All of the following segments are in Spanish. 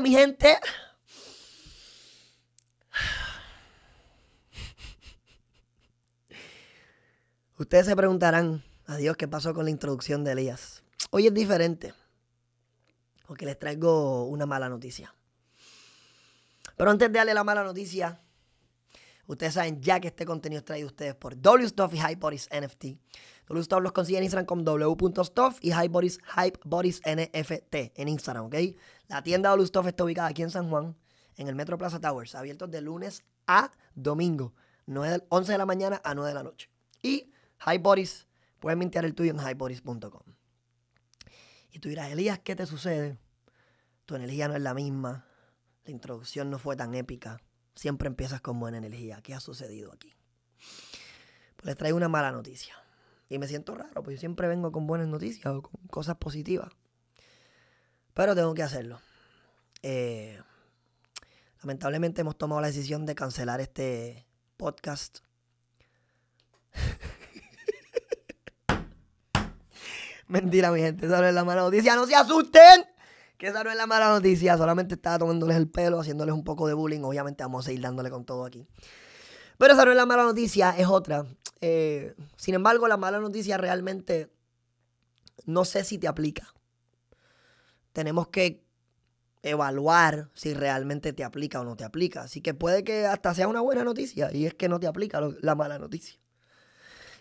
mi gente... Ustedes se preguntarán, adiós, ¿qué pasó con la introducción de Elías? Hoy es diferente, porque les traigo una mala noticia. Pero antes de darle la mala noticia, ustedes saben ya que este contenido es traído ustedes por W Stuffy NFT. Los los consigue en Instagram con w.stuff y Hypebodies, NFT en Instagram, ¿ok? La tienda de está ubicada aquí en San Juan, en el Metro Plaza Towers, abiertos de lunes a domingo, 11 de la mañana a 9 de la noche. Y Hypebodies, puedes mintear el tuyo en hypebodies.com. Y tú dirás, Elías, ¿qué te sucede? Tu energía no es la misma, la introducción no fue tan épica, siempre empiezas con buena energía. ¿Qué ha sucedido aquí? Pues les traigo una mala noticia. Y me siento raro, porque yo siempre vengo con buenas noticias o con cosas positivas. Pero tengo que hacerlo. Eh, lamentablemente hemos tomado la decisión de cancelar este podcast. Mentira, mi gente, esa no es la mala noticia. ¡No se asusten! Que esa no es la mala noticia. Solamente estaba tomándoles el pelo, haciéndoles un poco de bullying. Obviamente vamos a ir dándole con todo aquí. Pero esa no es la mala noticia, es otra. Eh, sin embargo, la mala noticia realmente no sé si te aplica. Tenemos que evaluar si realmente te aplica o no te aplica. Así que puede que hasta sea una buena noticia y es que no te aplica la mala noticia.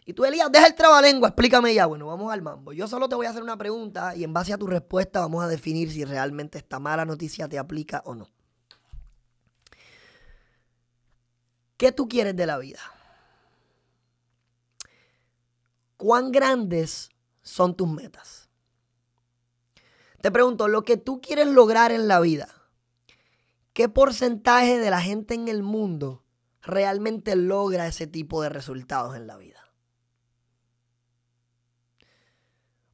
Y tú, Elías, deja el trabalengua, explícame ya. Bueno, vamos al mambo. Yo solo te voy a hacer una pregunta y en base a tu respuesta vamos a definir si realmente esta mala noticia te aplica o no. ¿Qué tú quieres de la vida? ¿Cuán grandes son tus metas? Te pregunto, lo que tú quieres lograr en la vida, ¿qué porcentaje de la gente en el mundo realmente logra ese tipo de resultados en la vida?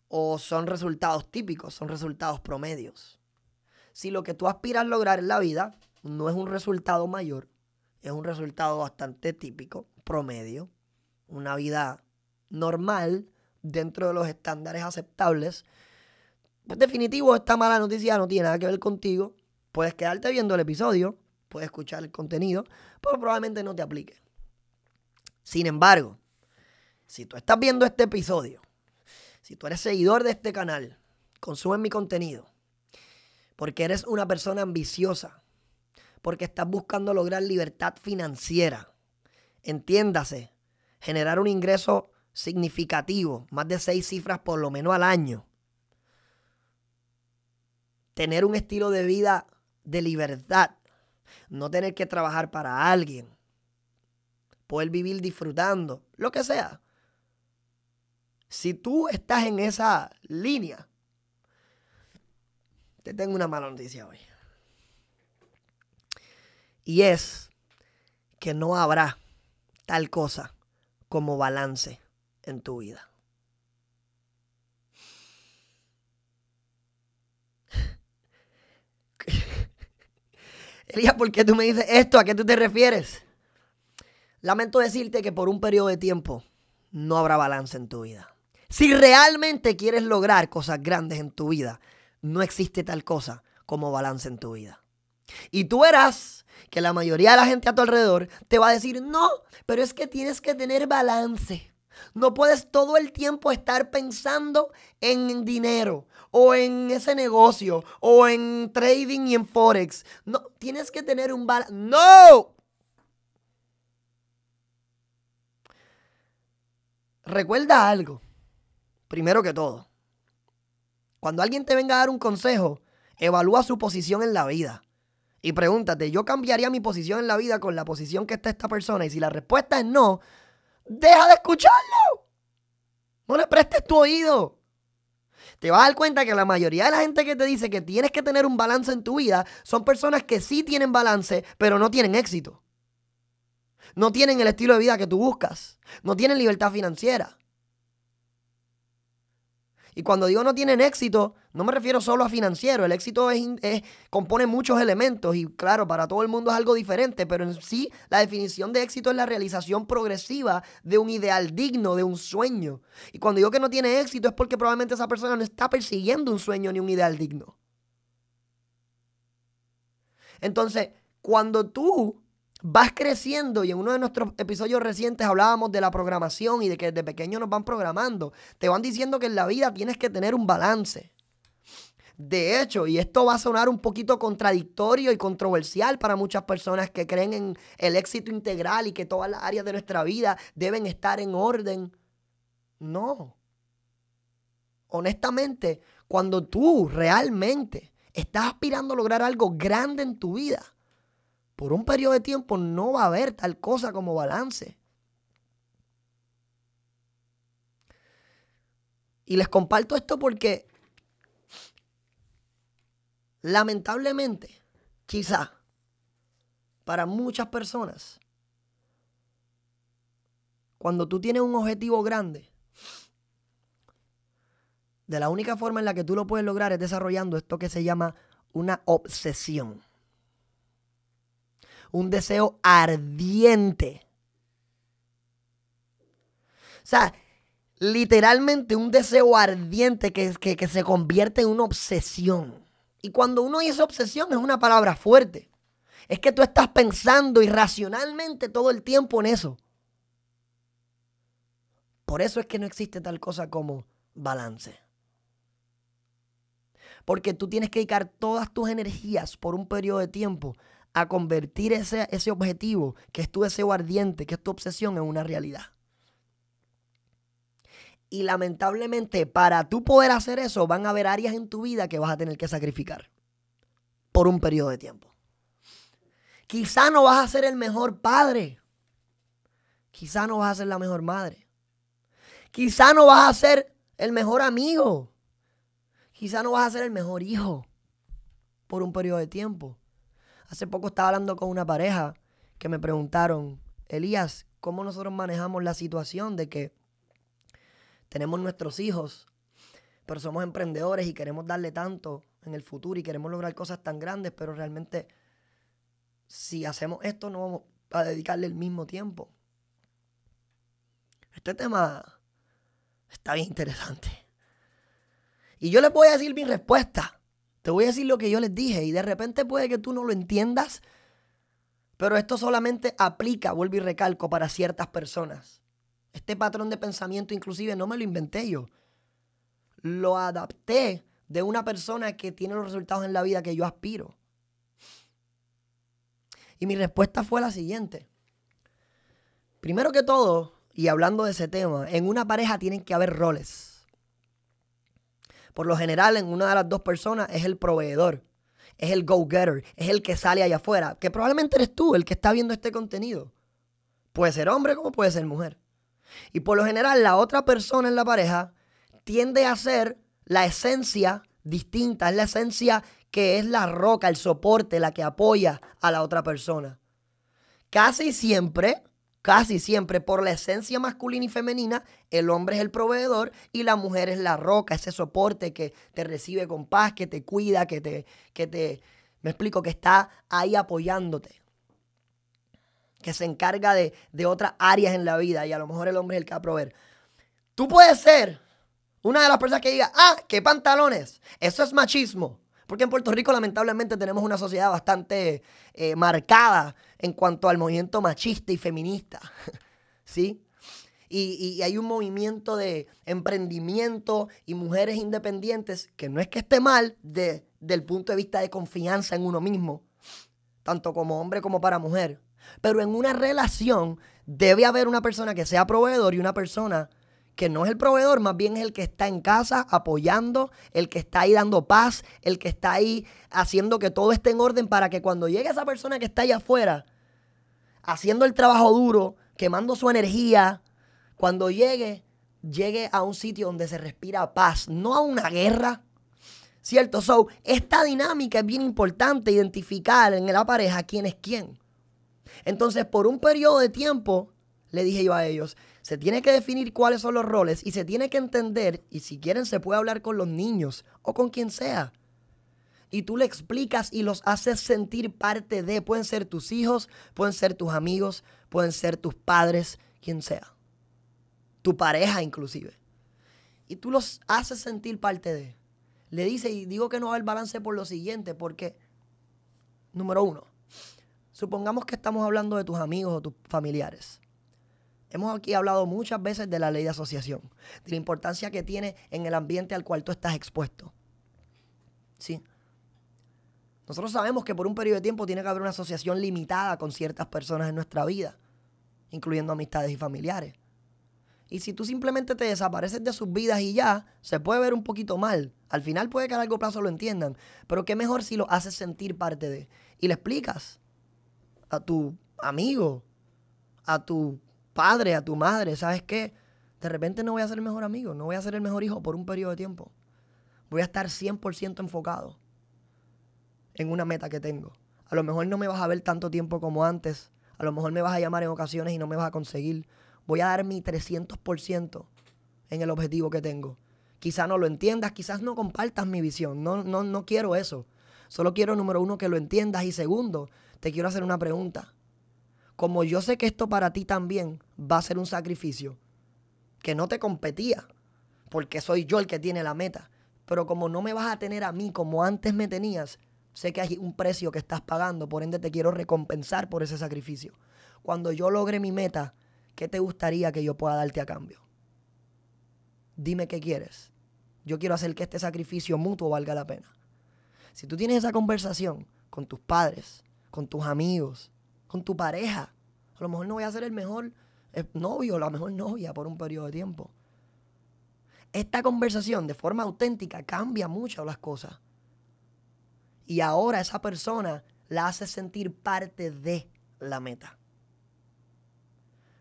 ¿O son resultados típicos, son resultados promedios? Si lo que tú aspiras a lograr en la vida no es un resultado mayor, es un resultado bastante típico, promedio, una vida normal dentro de los estándares aceptables. Pues definitivo, esta mala noticia no tiene nada que ver contigo. Puedes quedarte viendo el episodio, puedes escuchar el contenido, pero probablemente no te aplique. Sin embargo, si tú estás viendo este episodio, si tú eres seguidor de este canal, consume mi contenido, porque eres una persona ambiciosa, porque estás buscando lograr libertad financiera, entiéndase, generar un ingreso significativo, más de seis cifras por lo menos al año, tener un estilo de vida de libertad, no tener que trabajar para alguien, poder vivir disfrutando, lo que sea. Si tú estás en esa línea, te tengo una mala noticia hoy. Y es que no habrá tal cosa como balance en tu vida. Elías, ¿por qué tú me dices esto? ¿A qué tú te refieres? Lamento decirte que por un periodo de tiempo no habrá balance en tu vida. Si realmente quieres lograr cosas grandes en tu vida, no existe tal cosa como balance en tu vida. Y tú verás que la mayoría de la gente a tu alrededor te va a decir, no, pero es que tienes que tener balance. No puedes todo el tiempo estar pensando en dinero o en ese negocio o en trading y en forex. No, tienes que tener un balance. ¡No! Recuerda algo, primero que todo. Cuando alguien te venga a dar un consejo, evalúa su posición en la vida. Y pregúntate, ¿yo cambiaría mi posición en la vida con la posición que está esta persona? Y si la respuesta es no, deja de escucharlo. No le prestes tu oído. Te vas a dar cuenta que la mayoría de la gente que te dice que tienes que tener un balance en tu vida son personas que sí tienen balance, pero no tienen éxito. No tienen el estilo de vida que tú buscas. No tienen libertad financiera. Y cuando digo no tienen éxito, no me refiero solo a financiero. El éxito es, es, compone muchos elementos y claro, para todo el mundo es algo diferente, pero en sí la definición de éxito es la realización progresiva de un ideal digno, de un sueño. Y cuando digo que no tiene éxito es porque probablemente esa persona no está persiguiendo un sueño ni un ideal digno. Entonces, cuando tú vas creciendo y en uno de nuestros episodios recientes hablábamos de la programación y de que desde pequeño nos van programando. Te van diciendo que en la vida tienes que tener un balance. De hecho, y esto va a sonar un poquito contradictorio y controversial para muchas personas que creen en el éxito integral y que todas las áreas de nuestra vida deben estar en orden. No. Honestamente, cuando tú realmente estás aspirando a lograr algo grande en tu vida, por un periodo de tiempo no va a haber tal cosa como balance. Y les comparto esto porque lamentablemente, quizá, para muchas personas, cuando tú tienes un objetivo grande, de la única forma en la que tú lo puedes lograr es desarrollando esto que se llama una obsesión un deseo ardiente. O sea, literalmente un deseo ardiente que, se convierte en una obsesión. Y cuando uno dice obsesión es una palabra fuerte. Es que tú estás pensando irracionalmente todo el tiempo en eso. Por eso es que no existe tal cosa como balance. Porque tú tienes que dedicar todas tus energías por un periodo de tiempo a convertir ese, objetivo, que es tu deseo ardiente, que es tu obsesión, en una realidad. Y lamentablemente, para tú poder hacer eso, van a haber áreas en tu vida que vas a tener que sacrificar por un periodo de tiempo. Quizá no vas a ser el mejor padre. Quizá no vas a ser la mejor madre. Quizá no vas a ser el mejor amigo. Quizá no vas a ser el mejor hijo por un periodo de tiempo. Hace poco estaba hablando con una pareja que me preguntaron, Elías, ¿cómo nosotros manejamos la situación de que tenemos nuestros hijos, pero somos emprendedores y queremos darle tanto en el futuro y queremos lograr cosas tan grandes, pero realmente si hacemos esto no vamos a dedicarle el mismo tiempo? Este tema está bien interesante. Y yo les voy a decir mi respuesta. Te voy a decir lo que yo les dije y de repente puede que tú no lo entiendas, pero esto solamente aplica, vuelvo y recalco, para ciertas personas. Este patrón de pensamiento inclusive no me lo inventé yo. Lo adapté de una persona que tiene los resultados en la vida que yo aspiro. Y mi respuesta fue la siguiente. Primero que todo, y hablando de ese tema, en una pareja tienen que haber roles. Por lo general, en una de las dos personas es el proveedor, es el go-getter, es el que sale allá afuera, que probablemente eres tú el que está viendo este contenido. Puede ser hombre como puede ser mujer. Y por lo general, la otra persona en la pareja tiende a ser la esencia distinta, es la esencia que es la roca, el soporte, la que apoya a la otra persona. Casi siempre Casi siempre por la esencia masculina y femenina, el hombre es el proveedor y la mujer es la roca, ese soporte que te recibe con paz, que te cuida, que te, que te, me explico, que está ahí apoyándote que se encarga de, de, otras áreas en la vida y a lo mejor el hombre es el que va a proveer. Tú puedes ser una de las personas que diga, ah, qué pantalones, eso es machismo. Porque en Puerto Rico lamentablemente tenemos una sociedad bastante eh, marcada en cuanto al movimiento machista y feminista. ¿Sí? Y, hay un movimiento de emprendimiento y mujeres independientes que no es que esté mal desde del punto de vista de confianza en uno mismo, tanto como hombre como para mujer. Pero en una relación debe haber una persona que sea proveedor y una persona que no es el proveedor, más bien es el que está en casa apoyando, el que está ahí dando paz, el que está ahí haciendo que todo esté en orden para que cuando llegue esa persona que está allá afuera, haciendo el trabajo duro, quemando su energía, cuando llegue, llegue a un sitio donde se respira paz, no a una guerra. ¿Cierto? So, esta dinámica es bien importante identificar en la pareja quién es quién. Entonces, por un periodo de tiempo, le dije yo a ellos, se tiene que definir cuáles son los roles y se tiene que entender, y si quieren se puede hablar con los niños o con quien sea. Y tú le explicas y los haces sentir parte de, pueden ser tus hijos, pueden ser tus amigos, pueden ser tus padres, quien sea. Tu pareja inclusive. Y tú los haces sentir parte de. Le dice y digo que no va el balance por lo siguiente, porque, número uno, supongamos que estamos hablando de tus amigos o tus familiares. Hemos aquí hablado muchas veces de la ley de asociación, de la importancia que tiene en el ambiente al cual tú estás expuesto. ¿Sí? Nosotros sabemos que por un periodo de tiempo tiene que haber una asociación limitada con ciertas personas en nuestra vida, incluyendo amistades y familiares. Y si tú simplemente te desapareces de sus vidas y ya, se puede ver un poquito mal. Al final puede que a largo plazo lo entiendan, pero qué mejor si lo haces sentir parte de. Y le explicas a tu amigo, a tu padre, a tu madre, ¿sabes qué? De repente no voy a ser el mejor amigo, no voy a ser el mejor hijo por un periodo de tiempo. Voy a estar 100% enfocado en una meta que tengo. A lo mejor no me vas a ver tanto tiempo como antes. A lo mejor me vas a llamar en ocasiones y no me vas a conseguir. Voy a dar mi 300% en el objetivo que tengo. Quizás no lo entiendas, quizás no compartas mi visión. No, no, no quiero eso. Solo quiero, número uno, que lo entiendas. Y segundo, te quiero hacer una pregunta como yo sé que esto para ti también va a ser un sacrificio que no te competía, porque soy yo el que tiene la meta, pero como no me vas a tener a mí como antes me tenías, sé que hay un precio que estás pagando, por ende te quiero recompensar por ese sacrificio. Cuando yo logre mi meta, ¿qué te gustaría que yo pueda darte a cambio? Dime qué quieres. Yo quiero hacer que este sacrificio mutuo valga la pena. Si tú tienes esa conversación con tus padres, con tus amigos, con tu pareja. A lo mejor no voy a ser el mejor eh, novio, la mejor novia por un periodo de tiempo. Esta conversación de forma auténtica cambia mucho las cosas. Y ahora esa persona la hace sentir parte de la meta.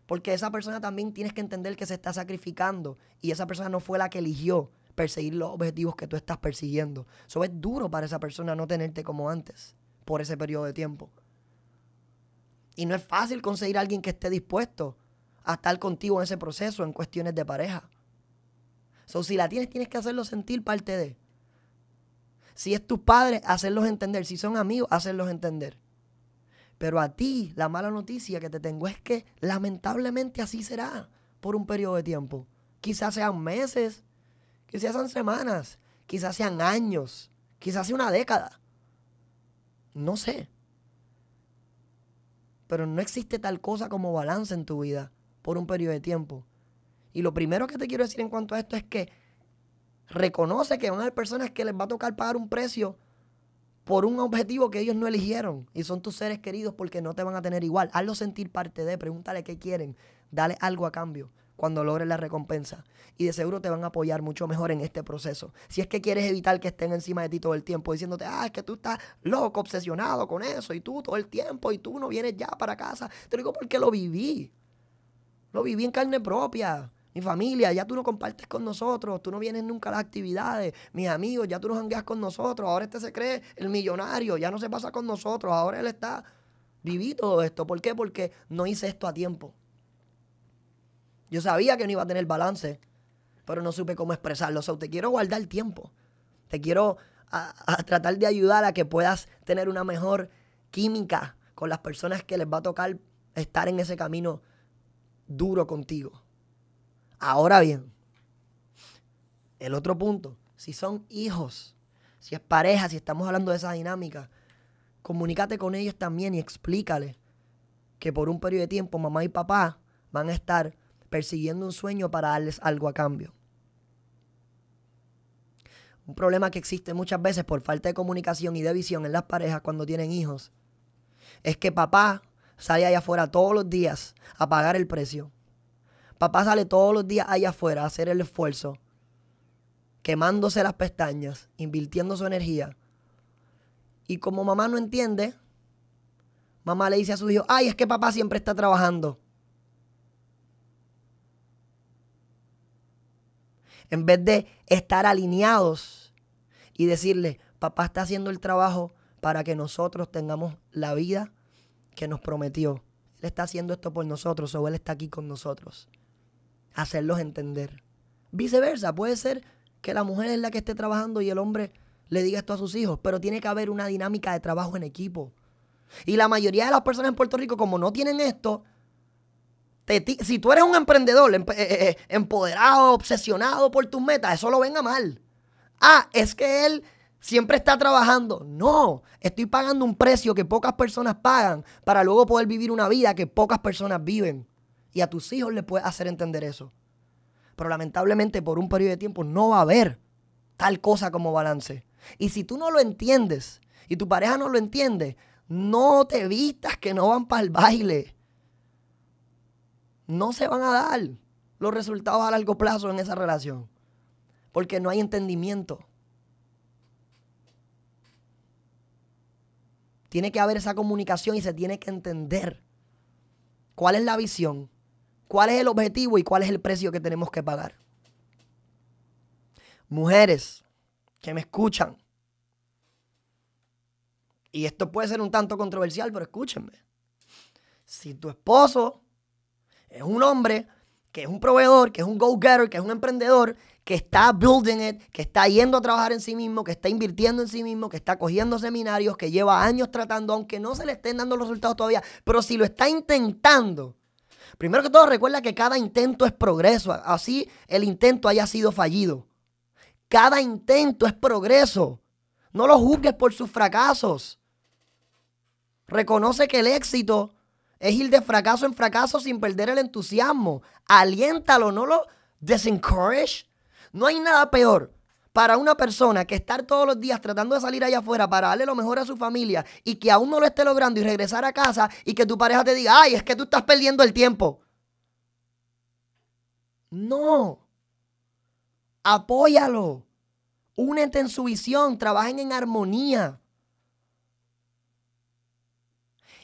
Porque esa persona también tienes que entender que se está sacrificando y esa persona no fue la que eligió perseguir los objetivos que tú estás persiguiendo. Eso es duro para esa persona no tenerte como antes por ese periodo de tiempo. Y no es fácil conseguir a alguien que esté dispuesto a estar contigo en ese proceso, en cuestiones de pareja. So, si la tienes, tienes que hacerlo sentir parte de. Si es tus padres, hacerlos entender. Si son amigos, hacerlos entender. Pero a ti, la mala noticia que te tengo es que lamentablemente así será por un periodo de tiempo. Quizás sean meses, quizás sean semanas, quizás sean años, quizás sea una década. No sé pero no existe tal cosa como balance en tu vida por un periodo de tiempo. Y lo primero que te quiero decir en cuanto a esto es que reconoce que van a haber personas que les va a tocar pagar un precio por un objetivo que ellos no eligieron y son tus seres queridos porque no te van a tener igual. Hazlo sentir parte de, pregúntale qué quieren, dale algo a cambio cuando logres la recompensa. Y de seguro te van a apoyar mucho mejor en este proceso. Si es que quieres evitar que estén encima de ti todo el tiempo diciéndote, ah, es que tú estás loco, obsesionado con eso, y tú todo el tiempo, y tú no vienes ya para casa. Te digo porque lo viví. Lo viví en carne propia. Mi familia, ya tú no compartes con nosotros, tú no vienes nunca a las actividades. Mis amigos, ya tú no jangueas con nosotros. Ahora este se cree el millonario, ya no se pasa con nosotros. Ahora él está. Viví todo esto. ¿Por qué? Porque no hice esto a tiempo. Yo sabía que no iba a tener balance, pero no supe cómo expresarlo. O sea, te quiero guardar tiempo. Te quiero a, tratar de ayudar a que puedas tener una mejor química con las personas que les va a tocar estar en ese camino duro contigo. Ahora bien, el otro punto, si son hijos, si es pareja, si estamos hablando de esa dinámica, comunícate con ellos también y explícale que por un periodo de tiempo mamá y papá van a estar persiguiendo un sueño para darles algo a cambio. Un problema que existe muchas veces por falta de comunicación y de visión en las parejas cuando tienen hijos es que papá sale allá afuera todos los días a pagar el precio. Papá sale todos los días allá afuera a hacer el esfuerzo, quemándose las pestañas, invirtiendo su energía. Y como mamá no entiende, mamá le dice a su hijo, ay, es que papá siempre está trabajando. en vez de estar alineados y decirle, papá está haciendo el trabajo para que nosotros tengamos la vida que nos prometió. Él está haciendo esto por nosotros o Él está aquí con nosotros. Hacerlos entender. Viceversa, puede ser que la mujer es la que esté trabajando y el hombre le diga esto a sus hijos, pero tiene que haber una dinámica de trabajo en equipo. Y la mayoría de las personas en Puerto Rico, como no tienen esto, si tú eres un emprendedor eh, eh, eh, empoderado, obsesionado por tus metas, eso lo venga mal. Ah, es que él siempre está trabajando. No, estoy pagando un precio que pocas personas pagan para luego poder vivir una vida que pocas personas viven. Y a tus hijos les puedes hacer entender eso. Pero lamentablemente por un periodo de tiempo no va a haber tal cosa como balance. Y si tú no lo entiendes y tu pareja no lo entiende, no te vistas que no van para el baile no se van a dar los resultados a largo plazo en esa relación. Porque no hay entendimiento. Tiene que haber esa comunicación y se tiene que entender cuál es la visión, cuál es el objetivo y cuál es el precio que tenemos que pagar. Mujeres que me escuchan, y esto puede ser un tanto controversial, pero escúchenme. Si tu esposo es un hombre que es un proveedor, que es un go-getter, que es un emprendedor, que está building it, que está yendo a trabajar en sí mismo, que está invirtiendo en sí mismo, que está cogiendo seminarios, que lleva años tratando, aunque no se le estén dando los resultados todavía, pero si lo está intentando. Primero que todo, recuerda que cada intento es progreso, así el intento haya sido fallido. Cada intento es progreso. No lo juzgues por sus fracasos. Reconoce que el éxito es ir de fracaso en fracaso sin perder el entusiasmo. Aliéntalo, no lo Desencourage. No hay nada peor para una persona que estar todos los días tratando de salir allá afuera para darle lo mejor a su familia y que aún no lo esté logrando y regresar a casa y que tu pareja te diga, ay, es que tú estás perdiendo el tiempo. No. Apóyalo. Únete en su visión, trabajen en armonía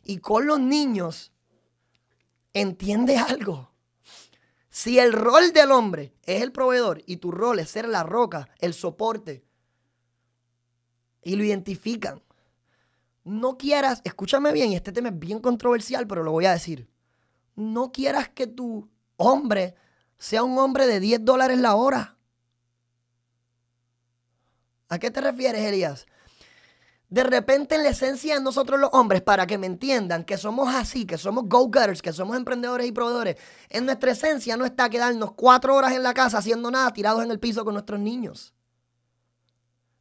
y con los niños, entiende algo. Si el rol del hombre es el proveedor y tu rol es ser la roca, el soporte, y lo identifican, no quieras, escúchame bien, y este tema es bien controversial, pero lo voy a decir. No quieras que tu hombre sea un hombre de 10 dólares la hora. ¿A qué te refieres, Elías? De repente en la esencia de nosotros los hombres, para que me entiendan, que somos así, que somos go-getters, que somos emprendedores y proveedores, en nuestra esencia no está quedarnos cuatro horas en la casa haciendo nada, tirados en el piso con nuestros niños.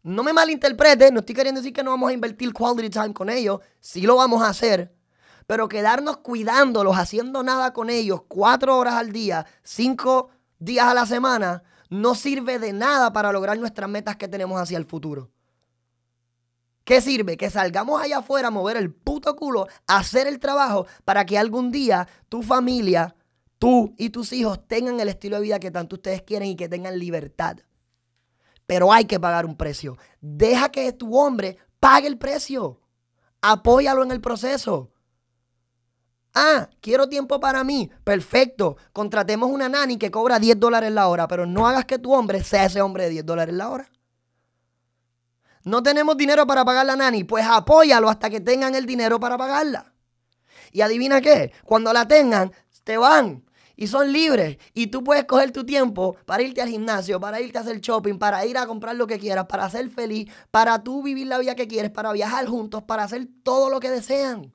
No me malinterprete, no estoy queriendo decir que no vamos a invertir quality time con ellos, sí lo vamos a hacer, pero quedarnos cuidándolos, haciendo nada con ellos cuatro horas al día, cinco días a la semana, no sirve de nada para lograr nuestras metas que tenemos hacia el futuro. ¿Qué sirve? Que salgamos allá afuera a mover el puto culo, a hacer el trabajo para que algún día tu familia, tú y tus hijos tengan el estilo de vida que tanto ustedes quieren y que tengan libertad. Pero hay que pagar un precio. Deja que tu hombre pague el precio. Apóyalo en el proceso. Ah, quiero tiempo para mí. Perfecto. Contratemos una nani que cobra 10 dólares la hora, pero no hagas que tu hombre sea ese hombre de 10 dólares la hora. No tenemos dinero para pagar la nani, pues apóyalo hasta que tengan el dinero para pagarla. Y adivina qué, cuando la tengan, te van y son libres. Y tú puedes coger tu tiempo para irte al gimnasio, para irte a hacer shopping, para ir a comprar lo que quieras, para ser feliz, para tú vivir la vida que quieres, para viajar juntos, para hacer todo lo que desean.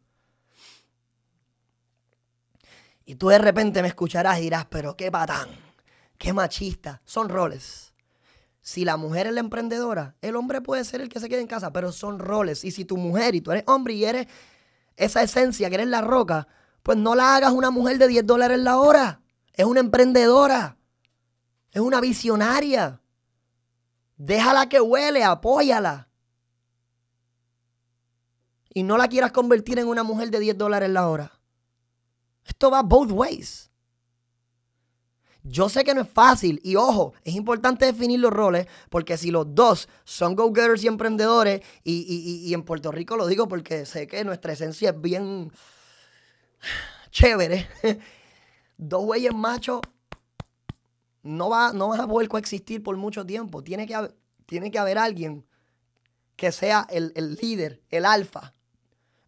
Y tú de repente me escucharás y dirás, pero qué patán, qué machista, son roles si la mujer es la emprendedora, el hombre puede ser el que se quede en casa, pero son roles. Y si tu mujer y tú eres hombre y eres esa esencia que eres la roca, pues no la hagas una mujer de 10 dólares la hora. Es una emprendedora. Es una visionaria. Déjala que huele, apóyala. Y no la quieras convertir en una mujer de 10 dólares la hora. Esto va both ways. Yo sé que no es fácil y ojo, es importante definir los roles porque si los dos son go-getters y emprendedores y, en Puerto Rico lo digo porque sé que nuestra esencia es bien chévere, dos güeyes machos no, va, no vas a poder coexistir por mucho tiempo. Tiene que, haber, tiene que haber alguien que sea el, el líder, el alfa,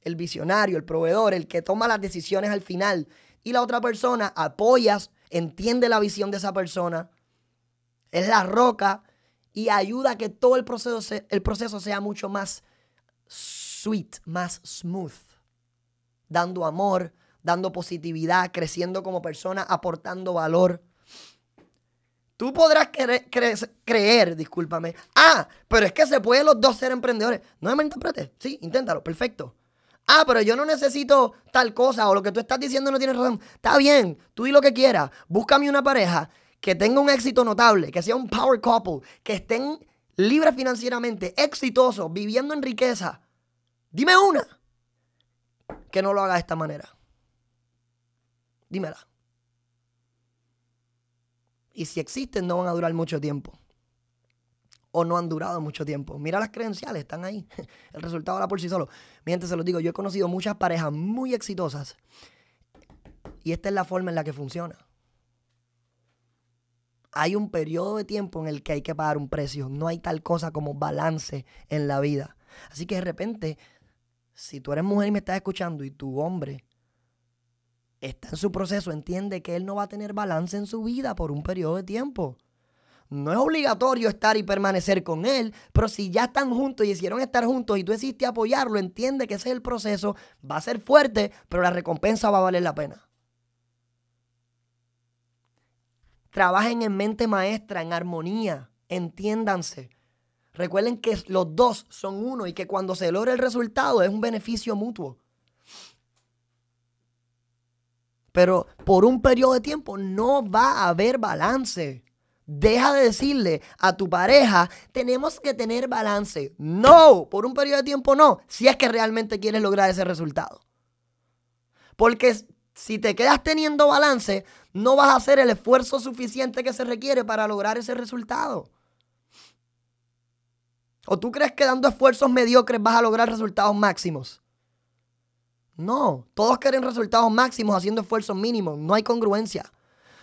el visionario, el proveedor, el que toma las decisiones al final y la otra persona apoyas entiende la visión de esa persona, es la roca y ayuda a que todo el proceso, el proceso sea mucho más sweet, más smooth, dando amor, dando positividad, creciendo como persona, aportando valor. Tú podrás creer, discúlpame. Ah, pero es que se pueden los dos ser emprendedores. No me interpretes. Sí, inténtalo. Perfecto. Ah, pero yo no necesito tal cosa o lo que tú estás diciendo no tiene razón. Está bien, tú di lo que quieras. Búscame una pareja que tenga un éxito notable, que sea un power couple, que estén libres financieramente, exitosos, viviendo en riqueza. Dime una que no lo haga de esta manera. Dímela. Y si existen, no van a durar mucho tiempo o no han durado mucho tiempo. Mira las credenciales, están ahí. El resultado habla por sí solo. Mientras se los digo, yo he conocido muchas parejas muy exitosas y esta es la forma en la que funciona. Hay un periodo de tiempo en el que hay que pagar un precio. No hay tal cosa como balance en la vida. Así que de repente, si tú eres mujer y me estás escuchando y tu hombre está en su proceso, entiende que él no va a tener balance en su vida por un periodo de tiempo. No es obligatorio estar y permanecer con él, pero si ya están juntos y hicieron estar juntos y tú hiciste apoyarlo, entiende que ese es el proceso, va a ser fuerte, pero la recompensa va a valer la pena. Trabajen en mente maestra, en armonía, entiéndanse. Recuerden que los dos son uno y que cuando se logra el resultado es un beneficio mutuo. Pero por un periodo de tiempo no va a haber balance. Deja de decirle a tu pareja, tenemos que tener balance. No, por un periodo de tiempo no, si es que realmente quieres lograr ese resultado. Porque si te quedas teniendo balance, no vas a hacer el esfuerzo suficiente que se requiere para lograr ese resultado. ¿O tú crees que dando esfuerzos mediocres vas a lograr resultados máximos? No, todos quieren resultados máximos haciendo esfuerzos mínimos, no hay congruencia.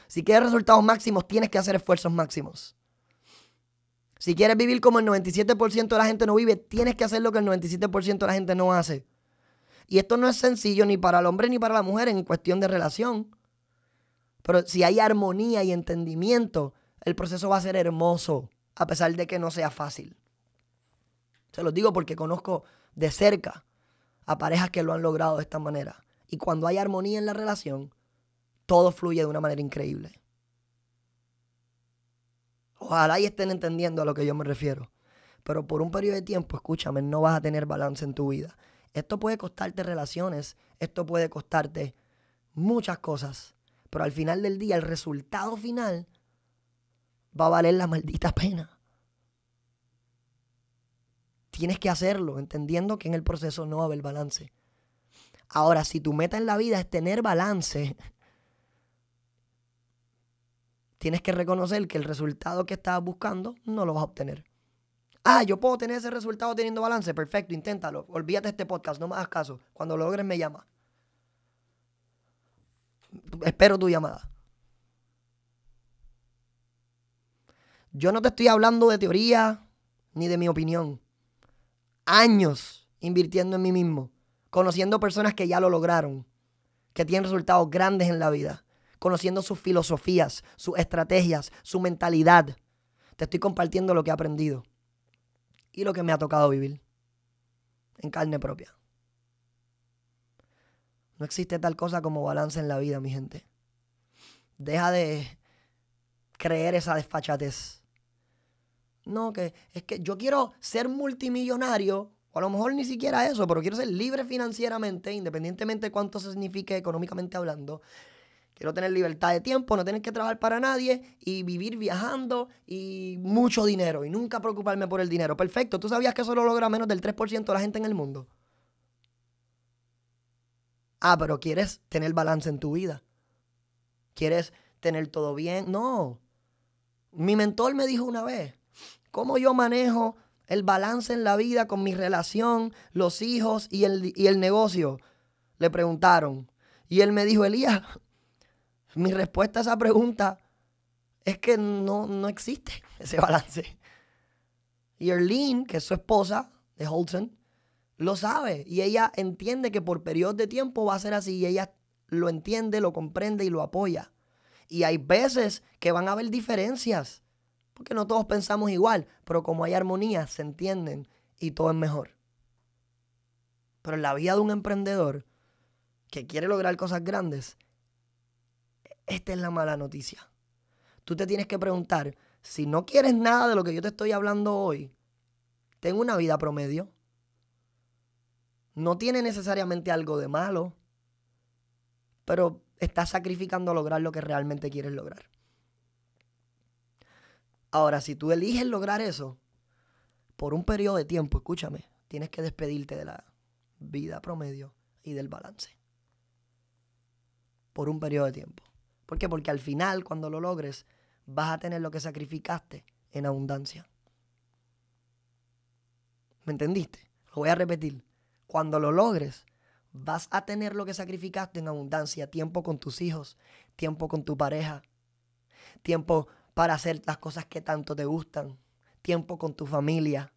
Si quieres resultados máximos, tienes que hacer esfuerzos máximos. Si quieres vivir como el 97% de la gente no vive, tienes que hacer lo que el 97% de la gente no hace. Y esto no es sencillo ni para el hombre ni para la mujer en cuestión de relación. Pero si hay armonía y entendimiento, el proceso va a ser hermoso, a pesar de que no sea fácil. Se lo digo porque conozco de cerca a parejas que lo han logrado de esta manera. Y cuando hay armonía en la relación, todo fluye de una manera increíble. Ojalá y estén entendiendo a lo que yo me refiero. Pero por un periodo de tiempo, escúchame, no vas a tener balance en tu vida. Esto puede costarte relaciones, esto puede costarte muchas cosas. Pero al final del día, el resultado final va a valer la maldita pena. Tienes que hacerlo, entendiendo que en el proceso no va a haber balance. Ahora, si tu meta en la vida es tener balance, tienes que reconocer que el resultado que estás buscando no lo vas a obtener. Ah, yo puedo tener ese resultado teniendo balance. Perfecto, inténtalo. Olvídate de este podcast, no me hagas caso. Cuando lo logres, me llama. Espero tu llamada. Yo no te estoy hablando de teoría ni de mi opinión. Años invirtiendo en mí mismo, conociendo personas que ya lo lograron, que tienen resultados grandes en la vida conociendo sus filosofías, sus estrategias, su mentalidad. Te estoy compartiendo lo que he aprendido y lo que me ha tocado vivir en carne propia. No existe tal cosa como balance en la vida, mi gente. Deja de creer esa desfachatez. No, que es que yo quiero ser multimillonario, o a lo mejor ni siquiera eso, pero quiero ser libre financieramente, independientemente de cuánto se signifique económicamente hablando. Quiero tener libertad de tiempo, no tener que trabajar para nadie y vivir viajando y mucho dinero y nunca preocuparme por el dinero. Perfecto, ¿tú sabías que eso lo logra menos del 3% de la gente en el mundo? Ah, pero quieres tener balance en tu vida. Quieres tener todo bien. No. Mi mentor me dijo una vez, ¿cómo yo manejo el balance en la vida con mi relación, los hijos y el, y el negocio? Le preguntaron. Y él me dijo, Elías, mi respuesta a esa pregunta es que no, no existe ese balance. Y Erlene, que es su esposa de Holton, lo sabe y ella entiende que por periodos de tiempo va a ser así y ella lo entiende, lo comprende y lo apoya. Y hay veces que van a haber diferencias, porque no todos pensamos igual, pero como hay armonía, se entienden y todo es mejor. Pero en la vida de un emprendedor que quiere lograr cosas grandes, esta es la mala noticia. Tú te tienes que preguntar, si no quieres nada de lo que yo te estoy hablando hoy, tengo una vida promedio. No tiene necesariamente algo de malo, pero estás sacrificando lograr lo que realmente quieres lograr. Ahora, si tú eliges lograr eso, por un periodo de tiempo, escúchame, tienes que despedirte de la vida promedio y del balance. Por un periodo de tiempo. ¿Por qué? Porque al final, cuando lo logres, vas a tener lo que sacrificaste en abundancia. ¿Me entendiste? Lo voy a repetir. Cuando lo logres, vas a tener lo que sacrificaste en abundancia. Tiempo con tus hijos, tiempo con tu pareja, tiempo para hacer las cosas que tanto te gustan, tiempo con tu familia.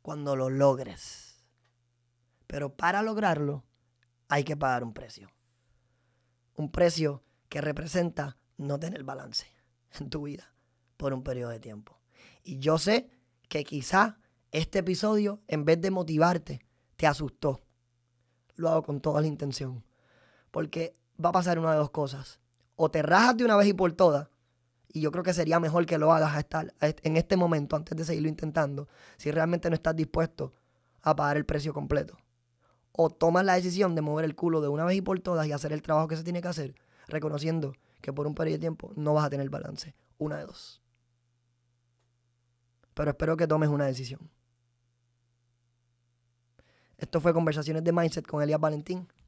Cuando lo logres. Pero para lograrlo, hay que pagar un precio un precio que representa no tener balance en tu vida por un periodo de tiempo. Y yo sé que quizá este episodio, en vez de motivarte, te asustó. Lo hago con toda la intención. Porque va a pasar una de dos cosas. O te rajas de una vez y por todas, y yo creo que sería mejor que lo hagas estar, en este momento antes de seguirlo intentando, si realmente no estás dispuesto a pagar el precio completo o tomas la decisión de mover el culo de una vez y por todas y hacer el trabajo que se tiene que hacer, reconociendo que por un periodo de tiempo no vas a tener balance. Una de dos. Pero espero que tomes una decisión. Esto fue Conversaciones de Mindset con Elías Valentín.